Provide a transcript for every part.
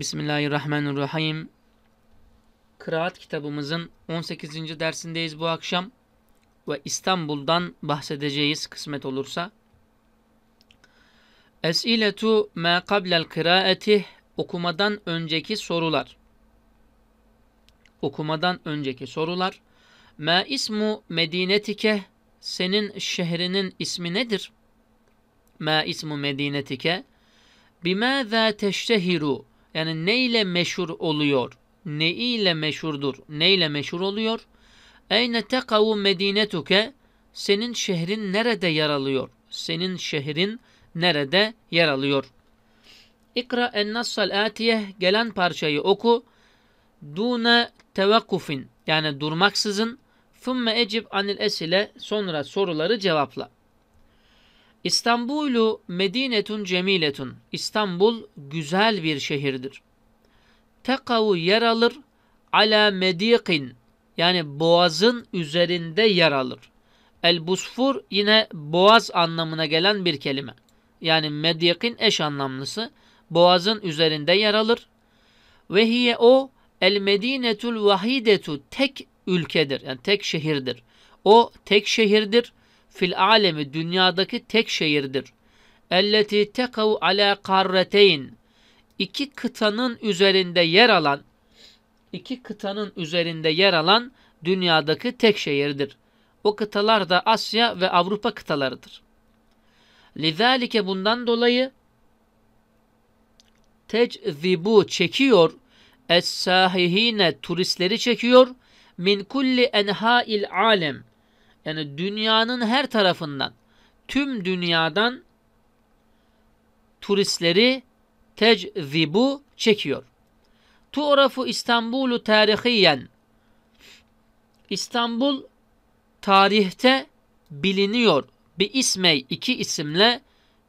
Bismillahirrahmanirrahim. Kıraat kitabımızın 18. dersindeyiz bu akşam ve İstanbul'dan bahsedeceğiz kısmet olursa. Esiletu ma kablel kıraati okumadan önceki sorular. Okumadan önceki sorular. Ma ismu medinetike senin şehrinin ismi nedir? Ma ismu medinetike bimâzâ teştehiru yani ne ile meşhur oluyor? Ne ile meşhurdur? Ne ile meşhur oluyor? Eyne tekavu medinetuke senin şehrin nerede yer alıyor? Senin şehrin nerede yer alıyor? İkra en-nassal atiye gelen parçayı oku. Dune tevakkufin yani durmaksızın. Fümme ecib anil esile sonra soruları cevapla. İstanbul'u Medinetun Cemiletun. İstanbul güzel bir şehirdir. Tekavu yer alır ala medikin. Yani boğazın üzerinde yer alır. El busfur yine boğaz anlamına gelen bir kelime. Yani medikin eş anlamlısı. Boğazın üzerinde yer alır. Ve hiye o el medinetul vahidetu tek ülkedir. Yani tek şehirdir. O tek şehirdir fil alemi dünyadaki tek şehirdir. Elleti tekav ala karreteyn iki kıtanın üzerinde yer alan iki kıtanın üzerinde yer alan dünyadaki tek şehirdir. O kıtalar da Asya ve Avrupa kıtalarıdır. Lidalike bundan dolayı teczibu çekiyor es-sahihine turistleri çekiyor min kulli enha'il alem yani dünyanın her tarafından tüm dünyadan turistleri teczibu çekiyor. Tu'rafu İstanbul'u tarihiyen. İstanbul tarihte biliniyor. Bir ismey iki isimle.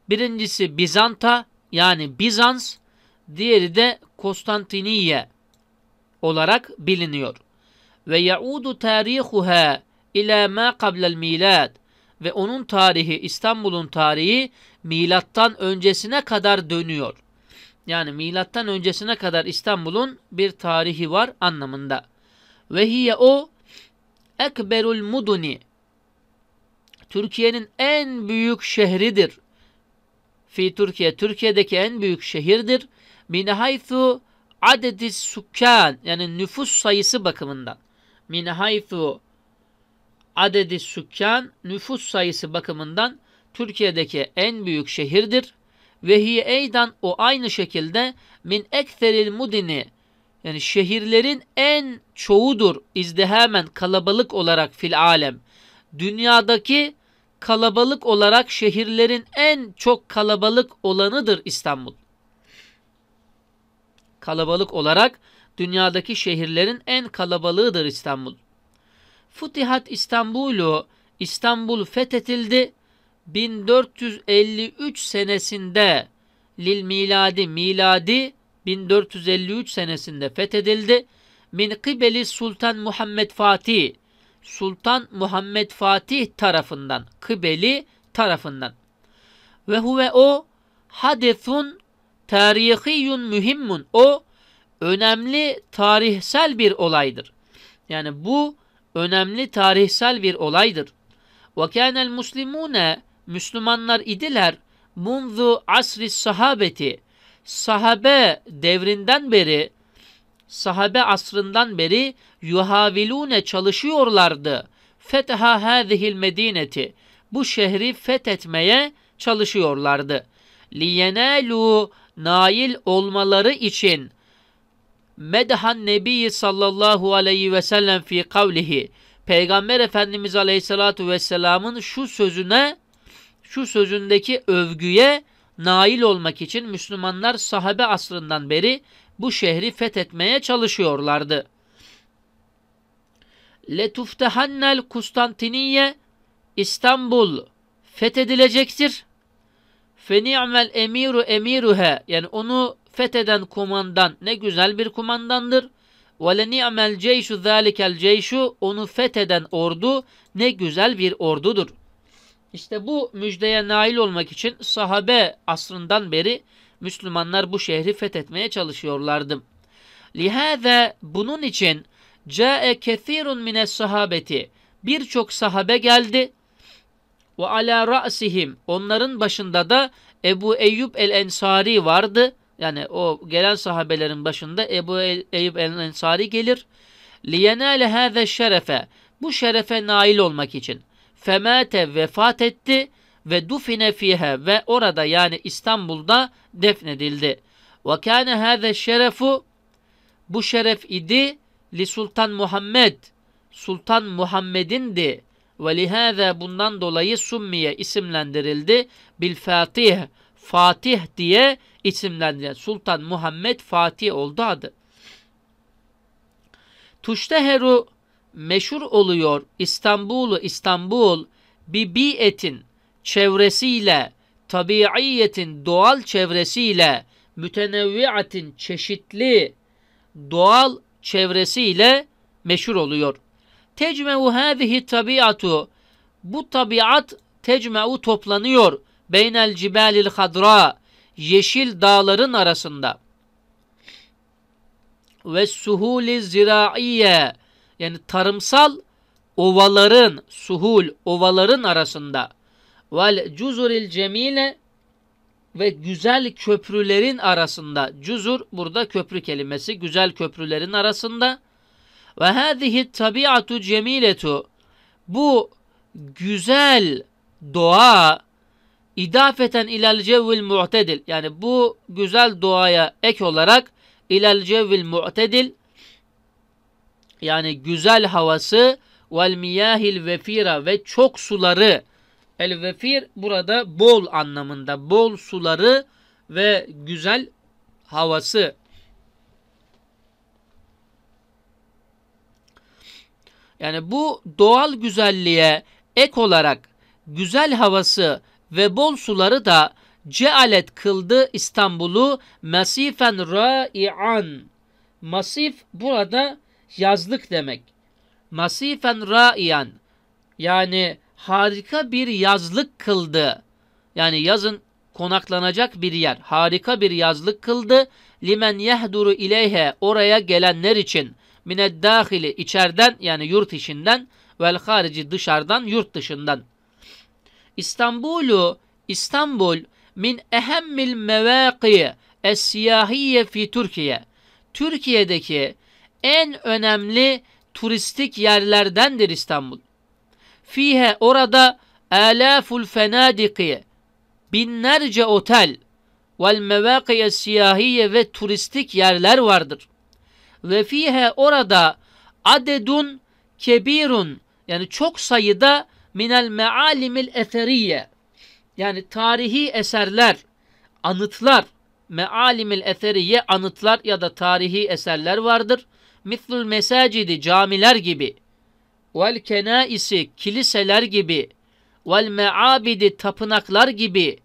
Birincisi Bizanta yani Bizans, diğeri de Konstantiniye olarak biliniyor. Ve yaudu tarihuha ila ma qablel milad ve onun tarihi İstanbul'un tarihi milattan öncesine kadar dönüyor. Yani milattan öncesine kadar İstanbul'un bir tarihi var anlamında. Ve hiye o ekberul muduni Türkiye'nin en büyük şehridir. Fi Türkiye, Türkiye'deki en büyük şehirdir. Min haythu adedi sukkan yani nüfus sayısı bakımından. Min haythu adedi sükkan nüfus sayısı bakımından Türkiye'deki en büyük şehirdir. Ve hiye eydan o aynı şekilde min ekteril mudini yani şehirlerin en çoğudur izdihamen kalabalık olarak fil alem. Dünyadaki kalabalık olarak şehirlerin en çok kalabalık olanıdır İstanbul. Kalabalık olarak dünyadaki şehirlerin en kalabalığıdır İstanbul. Futihat İstanbul'u İstanbul fethedildi. 1453 senesinde lil miladi miladi 1453 senesinde fethedildi. Min kibeli Sultan Muhammed Fatih Sultan Muhammed Fatih tarafından kibeli tarafından ve huve o hadisun tarihiyun mühimmun o önemli tarihsel bir olaydır. Yani bu önemli tarihsel bir olaydır. وَكَانَ الْمُسْلِمُونَ Müslümanlar idiler munzu asri sahabeti sahabe devrinden beri sahabe asrından beri yuhavilune çalışıyorlardı. Fetha hazihil medineti bu şehri fethetmeye çalışıyorlardı. Liyenelu nail olmaları için medhan nebi sallallahu aleyhi ve sellem fi kavlihi. Peygamber Efendimiz aleyhissalatu vesselamın şu sözüne şu sözündeki övgüye nail olmak için Müslümanlar sahabe asrından beri bu şehri fethetmeye çalışıyorlardı. Letuftehannel Kustantiniye İstanbul fethedilecektir. Feni'mel emiru emiruhe yani onu fetheden kumandan ne güzel bir kumandandır. وَلَنِعْمَ الْجَيْشُ ذَٰلِكَ الْجَيْشُ Onu fetheden ordu ne güzel bir ordudur. İşte bu müjdeye nail olmak için sahabe asrından beri Müslümanlar bu şehri fethetmeye çalışıyorlardı. Lihâze bunun için câe kethirun mine sahabeti birçok sahabe geldi ve ala ra'sihim onların başında da Ebu Eyyub el-Ensari vardı yani o gelen sahabelerin başında Ebu e-, Eyüp el Ensari gelir. لِيَنَالَ هَذَا şerefe Bu şerefe nail olmak için. Femate vefat etti ve dufine fihe ve orada yani İstanbul'da defnedildi. Ve kâne hâze şerefu bu şeref idi li Sultan Muhammed Sultan Muhammed'indi ve lihâze bundan dolayı summiye isimlendirildi bil Fatih Fatih diye isimlendirilen Sultan Muhammed Fatih oldu adı. Tuşteheru meşhur oluyor İstanbul'u İstanbul bir bibiyetin çevresiyle tabiiyetin doğal çevresiyle mütenevviatin çeşitli doğal çevresiyle meşhur oluyor. Tecme'u hâzihi tabiatu bu tabiat tecme'u toplanıyor beynel cibelil hadra yeşil dağların arasında ve suhuli ziraiye yani tarımsal ovaların suhul ovaların arasında vel cuzuril cemile ve güzel köprülerin arasında cuzur burada köprü kelimesi güzel köprülerin arasında ve hadihi tabiatu cemiletu bu güzel doğa İdafeten ilel cevvil mu'tedil. Yani bu güzel duaya ek olarak ilel cevvil mu'tedil. Yani güzel havası vel miyahil vefira ve çok suları. El vefir burada bol anlamında. Bol suları ve güzel havası. Yani bu doğal güzelliğe ek olarak güzel havası ve bol suları da cealet kıldı İstanbul'u masifen ra'ian. Masif burada yazlık demek. Masifen ra'ian yani harika bir yazlık kıldı. Yani yazın konaklanacak bir yer. Harika bir yazlık kıldı. Limen yehduru ileyhe oraya gelenler için. Mined dahili içerden yani yurt içinden vel harici dışarıdan yurt dışından. İstanbul'u İstanbul min ehemmil mevâki es fi Türkiye. Türkiye'deki en önemli turistik yerlerdendir İstanbul. Fihe orada alaful fenadiki binlerce otel vel mevakiye siyahiye ve turistik yerler vardır. Ve fihe orada adedun kebirun yani çok sayıda minel mealimil eseriye yani tarihi eserler, anıtlar, mealimil eseriye anıtlar ya da tarihi eserler vardır. Mislul mesacidi camiler gibi, vel kenaisi kiliseler gibi, vel meabidi tapınaklar gibi,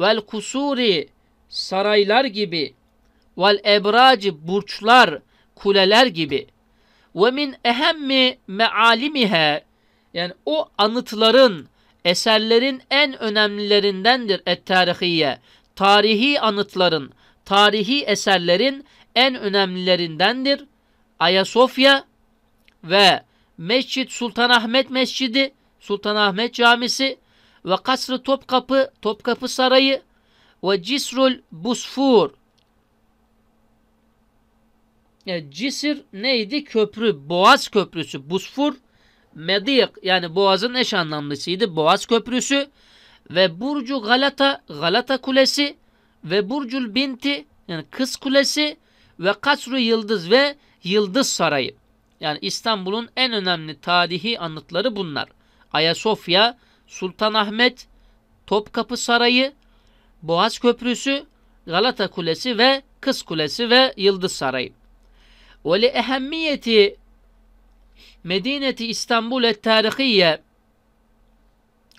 vel kusuri saraylar gibi, vel ebraci burçlar, kuleler gibi. Ve min ehemmi mealimihe yani o anıtların, eserlerin en önemlilerindendir et-tarihiye. Tarihi anıtların, tarihi eserlerin en önemlilerindendir. Ayasofya ve Mescid Sultanahmet Mescidi, Sultanahmet Camisi ve Kasrı Topkapı, Topkapı Sarayı ve Cisrul Busfur. Yani Cisir neydi? Köprü, Boğaz Köprüsü, Busfur Mediq yani Boğaz'ın eş anlamlısıydı. Boğaz Köprüsü ve Burcu Galata, Galata Kulesi ve Burcul Binti yani Kız Kulesi ve Kasru Yıldız ve Yıldız Sarayı. Yani İstanbul'un en önemli tarihi anıtları bunlar. Ayasofya, Sultanahmet, Topkapı Sarayı, Boğaz Köprüsü, Galata Kulesi ve Kız Kulesi ve Yıldız Sarayı. Ve ehemmiyeti Medineti İstanbul et tarihiye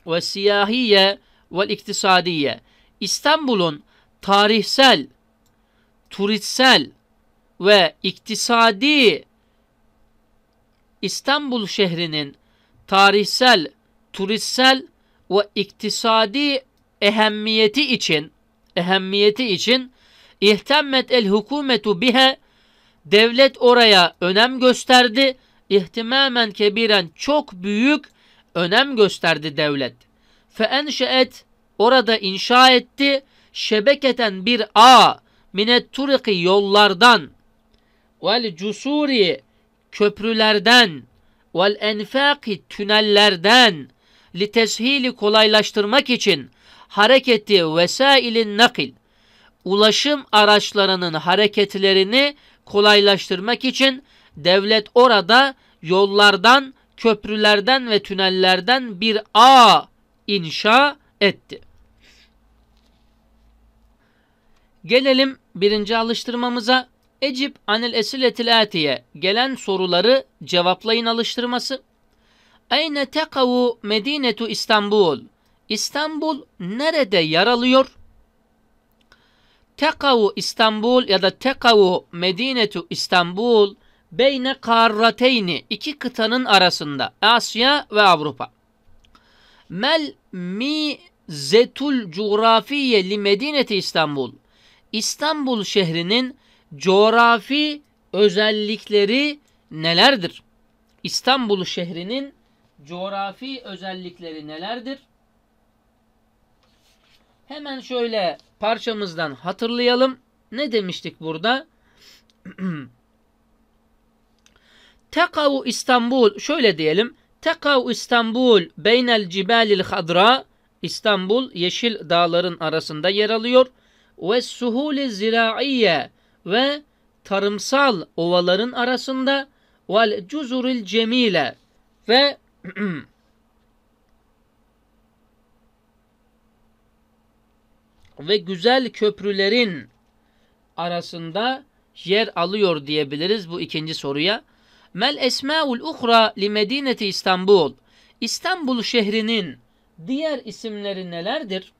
ve siyahiye ve iktisadiye. İstanbul'un tarihsel, turistsel ve iktisadi İstanbul şehrinin tarihsel, turistsel ve iktisadi ehemmiyeti için ehemmiyeti için ihtemmet el hukumetu bihe devlet oraya önem gösterdi ihtimamen kebiren çok büyük önem gösterdi devlet. Feenşeet orada inşa etti şebeketen bir a minet turiki yollardan vel cusuri köprülerden vel enfaki tünellerden li teshili kolaylaştırmak için hareketi vesailin nakil ulaşım araçlarının hareketlerini kolaylaştırmak için devlet orada yollardan, köprülerden ve tünellerden bir ağ inşa etti. Gelelim birinci alıştırmamıza. Ecip anil esiletil gelen soruları cevaplayın alıştırması. Eyne tekavu medinetu İstanbul. İstanbul nerede yer alıyor? Tekavu İstanbul ya da tekavu medinetu İstanbul Beyne karrateyni iki kıtanın arasında Asya ve Avrupa. Mel mi zetul coğrafiye li medineti İstanbul. İstanbul şehrinin coğrafi özellikleri nelerdir? İstanbul şehrinin coğrafi özellikleri nelerdir? Hemen şöyle parçamızdan hatırlayalım. Ne demiştik burada? Tekavu İstanbul şöyle diyelim. Tekav İstanbul beynel cibalil hadra İstanbul yeşil dağların arasında yer alıyor. Ve suhuli ziraiye ve tarımsal ovaların arasında vel cuzuril cemile ve ve güzel köprülerin arasında yer alıyor diyebiliriz bu ikinci soruya. Mel esma'ul Ukhra li medineti İstanbul. İstanbul şehrinin diğer isimleri nelerdir?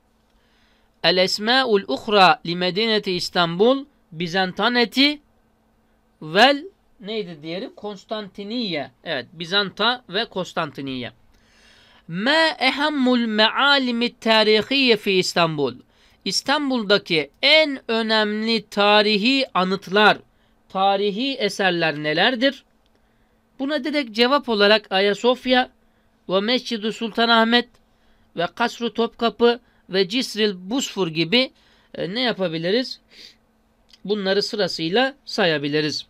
El esma'ul Ukhra li medineti İstanbul Bizantaneti vel neydi diğeri? Konstantiniye. Evet Bizanta ve Konstantiniye. Ma ehammul mealimi tarihiye fi İstanbul. İstanbul'daki en önemli tarihi anıtlar, tarihi eserler nelerdir? Buna direkt cevap olarak Ayasofya ve Mescid-i Sultanahmet ve Kasr-ı Topkapı ve Cisril Busfur gibi e, ne yapabiliriz? Bunları sırasıyla sayabiliriz.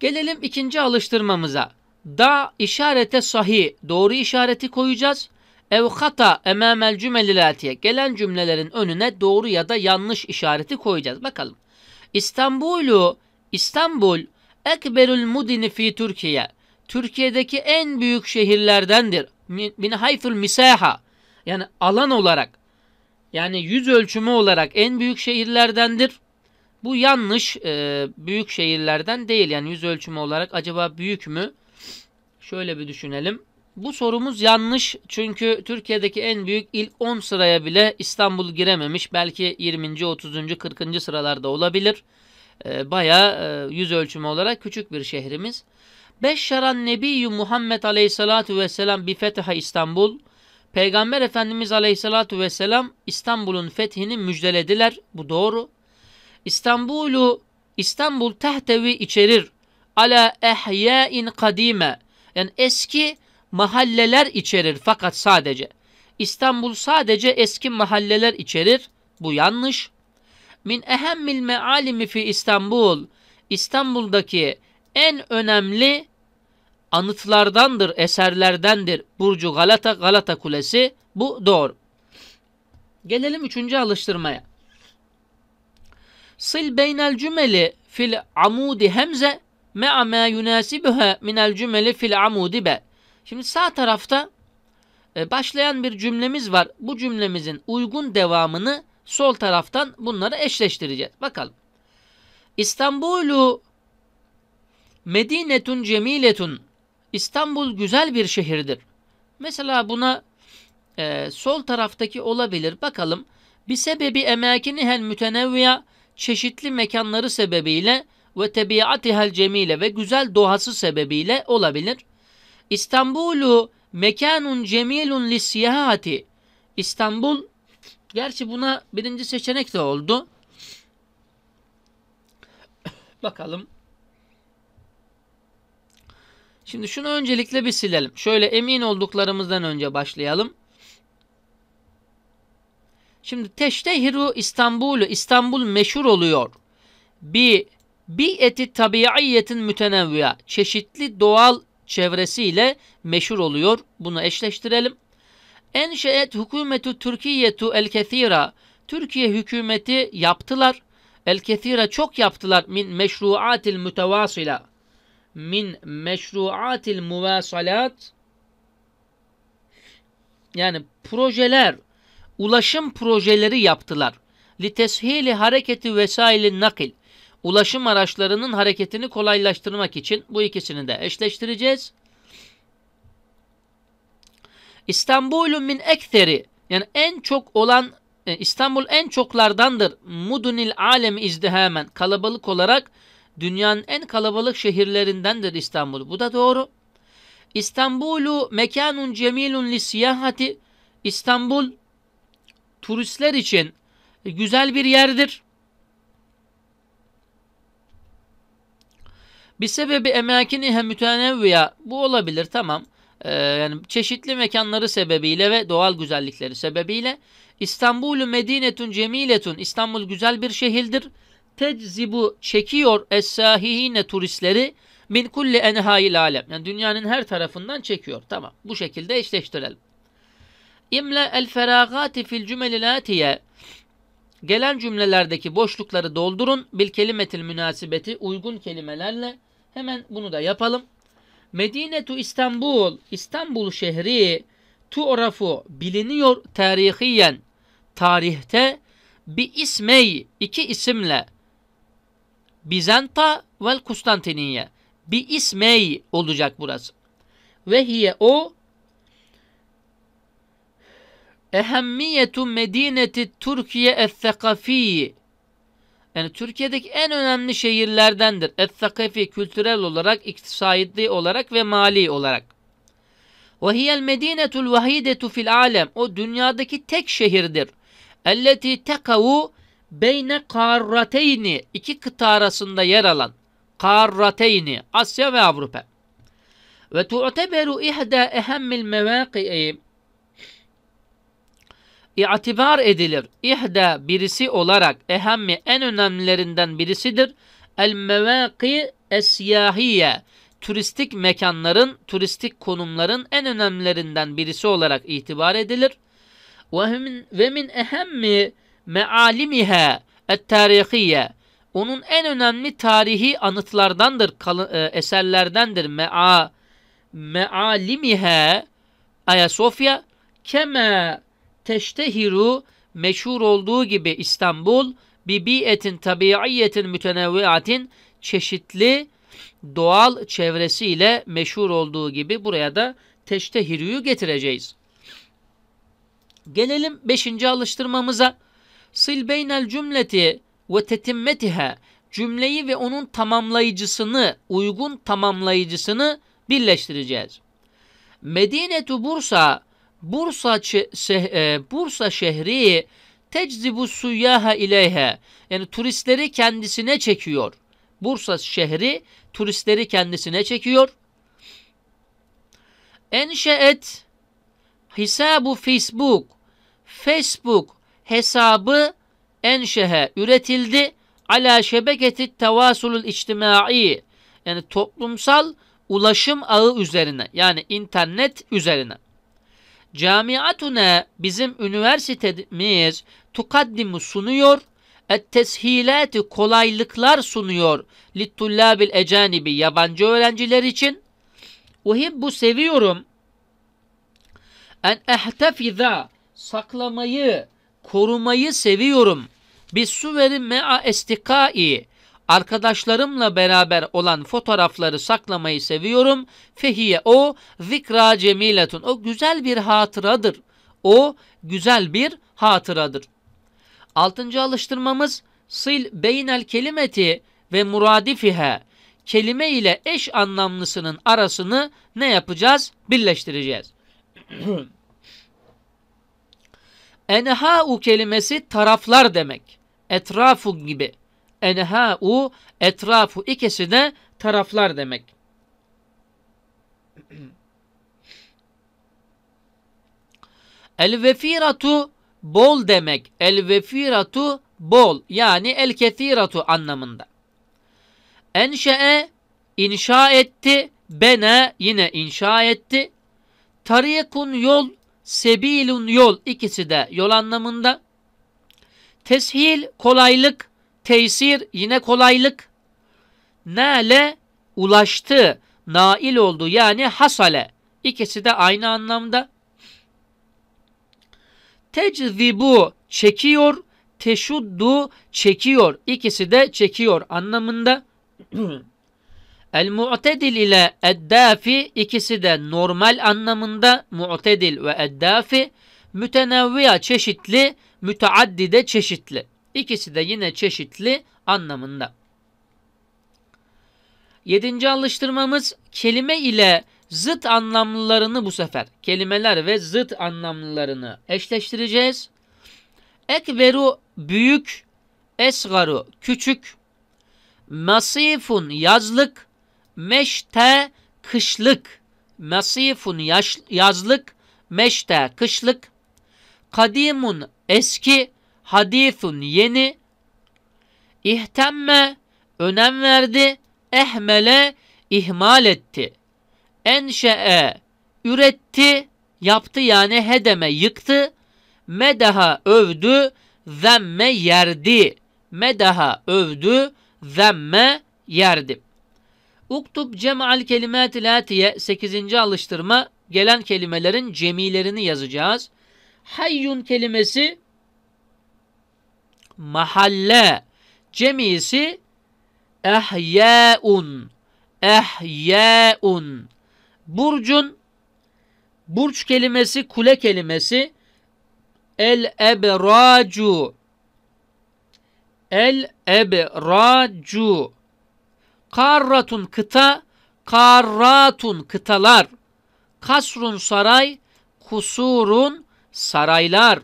Gelelim ikinci alıştırmamıza. Da işarete sahi doğru işareti koyacağız ev hata emamel cümelilatiye gelen cümlelerin önüne doğru ya da yanlış işareti koyacağız. Bakalım. İstanbul'u İstanbul ekberül mudini fi Türkiye. Türkiye'deki en büyük şehirlerdendir. Min hayful misaha. Yani alan olarak yani yüz ölçümü olarak en büyük şehirlerdendir. Bu yanlış e, büyük şehirlerden değil yani yüz ölçümü olarak acaba büyük mü? Şöyle bir düşünelim. Bu sorumuz yanlış çünkü Türkiye'deki en büyük ilk 10 sıraya bile İstanbul girememiş. Belki 20. 30. 40. sıralarda olabilir. E, ee, Baya e, yüz ölçümü olarak küçük bir şehrimiz. Beş Beşşaran Nebiyyü Muhammed Aleyhisselatü Vesselam bir fetha İstanbul. Peygamber Efendimiz Aleyhisselatü Vesselam İstanbul'un fethini müjdelediler. Bu doğru. İstanbul'u İstanbul tehtevi içerir. Ala ehyâin kadime. Yani eski mahalleler içerir fakat sadece. İstanbul sadece eski mahalleler içerir. Bu yanlış. Min ehemmil mealimi fi İstanbul. İstanbul'daki en önemli anıtlardandır, eserlerdendir. Burcu Galata, Galata Kulesi. Bu doğru. Gelelim üçüncü alıştırmaya. Sil beynel cümeli fil amudi hemze me'a ma yunasibuha minel cümeli fil amudi be. Şimdi sağ tarafta e, başlayan bir cümlemiz var. Bu cümlemizin uygun devamını sol taraftan bunları eşleştireceğiz. Bakalım. İstanbul'u Medinetun cemiletun. İstanbul güzel bir şehirdir. Mesela buna e, sol taraftaki olabilir. Bakalım. Bir sebebi emakinihen mütenevviya çeşitli mekanları sebebiyle ve tebiatihel cemile ve güzel doğası sebebiyle olabilir. İstanbul'u mekanun cemilun lissiyahati. İstanbul gerçi buna birinci seçenek de oldu. Bakalım. Şimdi şunu öncelikle bir silelim. Şöyle emin olduklarımızdan önce başlayalım. Şimdi teştehiru İstanbul'u İstanbul meşhur oluyor. Bir bi eti tabiiyetin mütenevviya, Çeşitli doğal çevresiyle meşhur oluyor. Bunu eşleştirelim. Enşeet hükümetü Türkiyetu el kethira. Türkiye hükümeti yaptılar. El kethira çok yaptılar. Min meşruatil mütevasila. Min meşruatil muvasalat. Yani projeler, ulaşım projeleri yaptılar. Liteshili hareketi vesaili nakil ulaşım araçlarının hareketini kolaylaştırmak için bu ikisini de eşleştireceğiz. İstanbul'un min ektheri yani en çok olan e, İstanbul en çoklardandır. Mudunil alem izdihamen kalabalık olarak dünyanın en kalabalık şehirlerindendir İstanbul. Bu da doğru. İstanbul'u mekanun cemilun li siyahati İstanbul turistler için güzel bir yerdir. Bir sebebi emakini hem mütenevviya bu olabilir tamam. Ee, yani çeşitli mekanları sebebiyle ve doğal güzellikleri sebebiyle İstanbul'u Medinetun Cemiletun İstanbul güzel bir şehirdir. Teczibu çekiyor essahihine turistleri min kulli enhayil alem. Yani dünyanın her tarafından çekiyor. Tamam. Bu şekilde işleştirelim. İmle el feragati fil cümelilatiye Gelen cümlelerdeki boşlukları doldurun. Bil kelimetil münasibeti uygun kelimelerle. Hemen bunu da yapalım. Medinetu İstanbul, İstanbul şehri tu'rafu biliniyor tarihiyen. Tarihte bir ismey iki isimle Bizanta ve Kustantiniye. bir ismey olacak burası. Ve hiye o Ehemmiyetu Medineti Türkiye es yani Türkiye'deki en önemli şehirlerdendir. es kültürel olarak, iktisadi olarak ve mali olarak. Ve hiyel medinetul vahidetu fil alem. O dünyadaki tek şehirdir. Elleti tekavu beyne karrateyni. iki kıta arasında yer alan. Karrateyni. Asya ve Avrupa. Ve tu'teberu ihda ehemmil mevaki'i itibar edilir. İhda birisi olarak ehemmi en önemlilerinden birisidir. El mevaki esyahiye turistik mekanların, turistik konumların en önemlilerinden birisi olarak itibar edilir. Ve min, ve min ehemmi mealimiha et-tarihiye onun en önemli tarihi anıtlardandır, e, eserlerdendir. Mea mealimiha Ayasofya keme teştehiru meşhur olduğu gibi İstanbul bibiyetin tabiiyetin mütenevviatin çeşitli doğal çevresiyle meşhur olduğu gibi buraya da teştehiruyu getireceğiz. Gelelim beşinci alıştırmamıza. Sil beynel cümleti ve tetimmetihe cümleyi ve onun tamamlayıcısını, uygun tamamlayıcısını birleştireceğiz. Medinetu Bursa Bursa e, Bursa şehri teczibu suyaha ileyhe yani turistleri kendisine çekiyor. Bursa şehri turistleri kendisine çekiyor. Enşeet hisabu Facebook Facebook hesabı enşehe üretildi ala şebeketi tevasulul içtimai yani toplumsal ulaşım ağı üzerine yani internet üzerine. Camiatuna bizim üniversitemiz tukaddimu sunuyor. Et-teshilati kolaylıklar sunuyor. Littullabil ecanibi yabancı öğrenciler için. bu seviyorum. En ehtafiza saklamayı, korumayı seviyorum. Bis suveri mea estikai Arkadaşlarımla beraber olan fotoğrafları saklamayı seviyorum. Fehiye o zikra cemiletun. O güzel bir hatıradır. O güzel bir hatıradır. Altıncı alıştırmamız sil beynel kelimeti ve muradifihe kelime ile eş anlamlısının arasını ne yapacağız? Birleştireceğiz. Enha'u kelimesi taraflar demek. Etrafu gibi enhâ'u etrafu ikisi de taraflar demek. El vefiratu bol demek. El vefiratu bol yani el kethiratu anlamında. Enşe'e inşa etti. Bene yine inşa etti. Tarikun yol, sebilun yol ikisi de yol anlamında. Teshil kolaylık, Tesir yine kolaylık. Nale ulaştı, nail oldu yani hasale. İkisi de aynı anlamda. tecvibu çekiyor, teşuddu çekiyor. İkisi de çekiyor anlamında. El mu'tedil ile eddafi ikisi de normal anlamında mu'tedil ve eddafi mütenevviya çeşitli, müteaddide çeşitli. İkisi de yine çeşitli anlamında. Yedinci alıştırmamız kelime ile zıt anlamlılarını bu sefer kelimeler ve zıt anlamlılarını eşleştireceğiz. Ekberu büyük, esgaru küçük, masifun yazlık, meşte kışlık, masifun yaş, yazlık, meşte kışlık, kadimun eski, hadisun yeni, ihtemme önem verdi, ehmele ihmal etti, enşe'e üretti, yaptı yani hedeme yıktı, medaha övdü, zemme yerdi, medaha övdü, zemme yerdi. Uktub cem'al kelimat latiye 8. alıştırma gelen kelimelerin cemilerini yazacağız. Hayyun kelimesi mahalle. Cemisi ehyâun. Ehyâun. Burcun burç kelimesi, kule kelimesi el ebracu. El ebracu. Karratun kıta, karratun kıtalar. Kasrun saray, kusurun saraylar.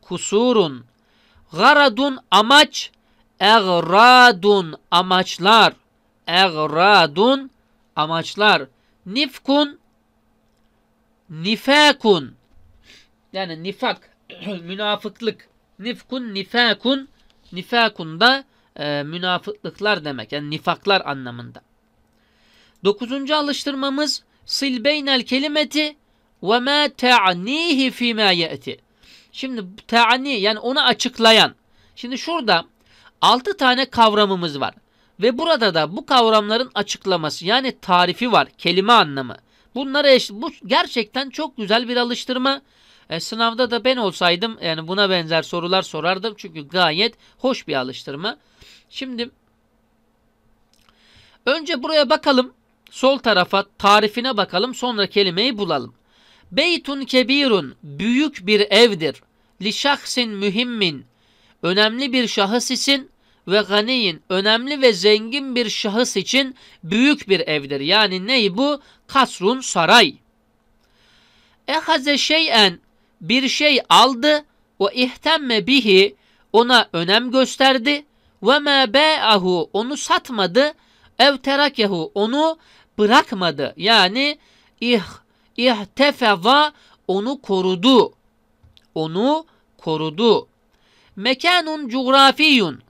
Kusurun Garadun amaç, egradun amaçlar. Egradun amaçlar. Nifkun nifakun. Yani nifak, münafıklık. Nifkun nifakun. Nifakun da e, münafıklıklar demek. Yani nifaklar anlamında. Dokuzuncu alıştırmamız silbeynel kelimeti ve ma te'nihi fîmâ ye'ti. Şimdi teani yani onu açıklayan. Şimdi şurada 6 tane kavramımız var. Ve burada da bu kavramların açıklaması yani tarifi var. Kelime anlamı. Bunlara eş, bu gerçekten çok güzel bir alıştırma. E, sınavda da ben olsaydım yani buna benzer sorular sorardım. Çünkü gayet hoş bir alıştırma. Şimdi önce buraya bakalım. Sol tarafa tarifine bakalım. Sonra kelimeyi bulalım. Beytun kebirun büyük bir evdir. Li şahsin mühimmin önemli bir şahıs için ve ganiyin önemli ve zengin bir şahıs için büyük bir evdir. Yani ney bu? Kasrun saray. Ehaze şeyen bir şey aldı ve ihtemme bihi ona önem gösterdi ve me ba'ahu onu satmadı ev terakehu onu bırakmadı. Yani ih İhtefeza onu korudu. Onu korudu. Mekanun coğrafiyun.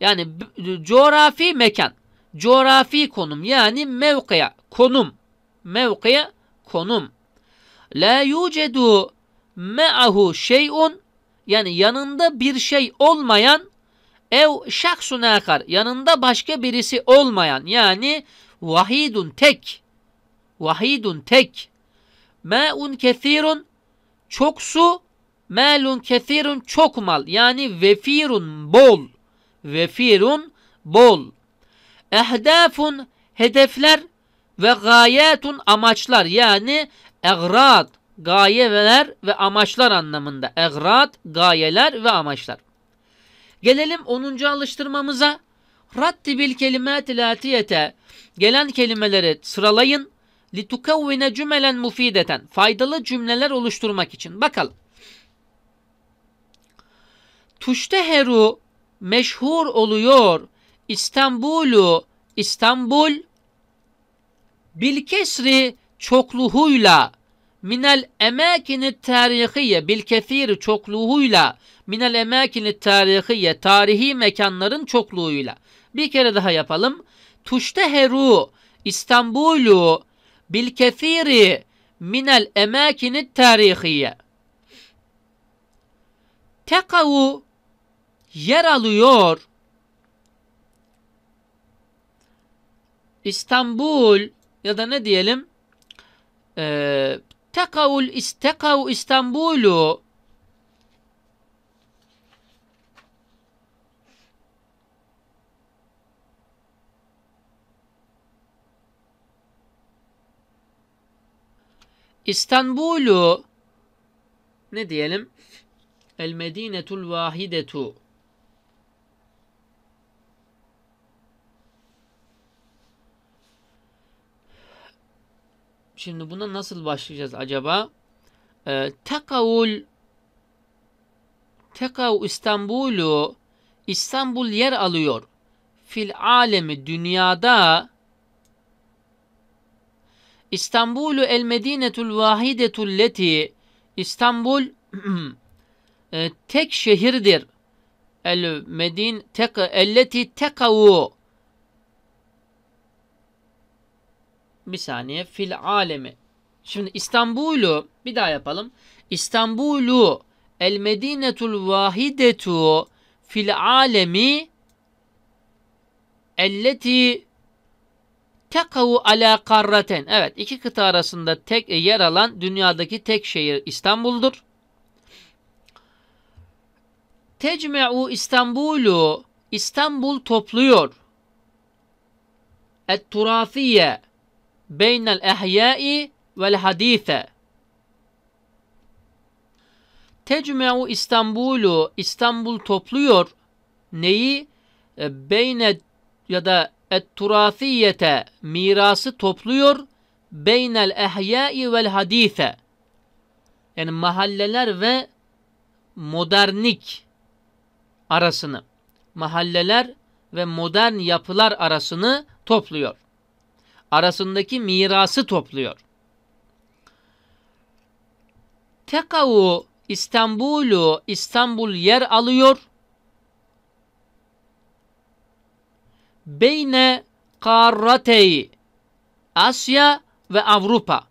Yani coğrafi mekan. Coğrafi konum yani mevkiye konum. Mevkiye konum. La yucedu me'ahu şey'un yani yanında bir şey olmayan ev şahsun akar yanında başka birisi olmayan yani vahidun tek vahidun tek Ma'un kethirun çok su. Malun kethirun çok mal. Yani vefirun bol. Vefirun bol. Ehdafun hedefler ve gayetun amaçlar. Yani egrad gayeler ve amaçlar anlamında. Egrad gayeler ve amaçlar. Gelelim 10. alıştırmamıza. Raddi Rattibil kelimatil atiyete gelen kelimeleri sıralayın litukavvine cümelen mufideten faydalı cümleler oluşturmak için. Bakalım. Tuşteheru meşhur oluyor. İstanbul'u İstanbul bilkesri çokluğuyla minel emekini tarihiye Bilkefir çokluğuyla minel emekini tarihiye tarihi mekanların çokluğuyla. Bir kere daha yapalım. Tuşteheru İstanbul'u bil kethiri minel emakini tarihiye. Tekavu yer alıyor İstanbul ya da ne diyelim e, Tekavul istekav İstanbul'u İstanbul'u ne diyelim? El Medinetul Vahidetu Şimdi buna nasıl başlayacağız acaba? Ee, tekavul Tekav İstanbul'u İstanbul yer alıyor. Fil alemi dünyada İstanbul'u el medinetul vahidetul leti İstanbul e, tek şehirdir. El medin tek elleti tekavu bir saniye fil alemi. Şimdi İstanbul'u bir daha yapalım. İstanbul'u el medinetul vahidetu fil alemi elleti tekau ala karraten. Evet iki kıta arasında tek yer alan dünyadaki tek şehir İstanbul'dur. Tecme'u İstanbul'u İstanbul topluyor. Et turafiye beynel ehyai vel hadise. Tecme'u İstanbul'u İstanbul topluyor. Neyi? E, beyne ya da etturafiyete mirası topluyor beynel ehyai vel hadise yani mahalleler ve modernik arasını mahalleler ve modern yapılar arasını topluyor. Arasındaki mirası topluyor. Tekavu İstanbul'u İstanbul yer alıyor beyne karrateyi Asya ve Avrupa.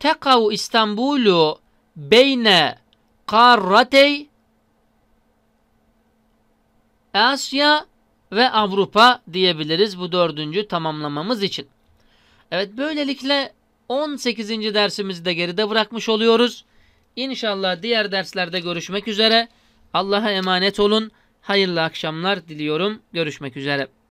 Tekav İstanbul'u beyne karratey Asya ve Avrupa diyebiliriz bu dördüncü tamamlamamız için. Evet böylelikle 18. dersimizi de geride bırakmış oluyoruz. İnşallah diğer derslerde görüşmek üzere. Allah'a emanet olun. Hayırlı akşamlar diliyorum. Görüşmek üzere.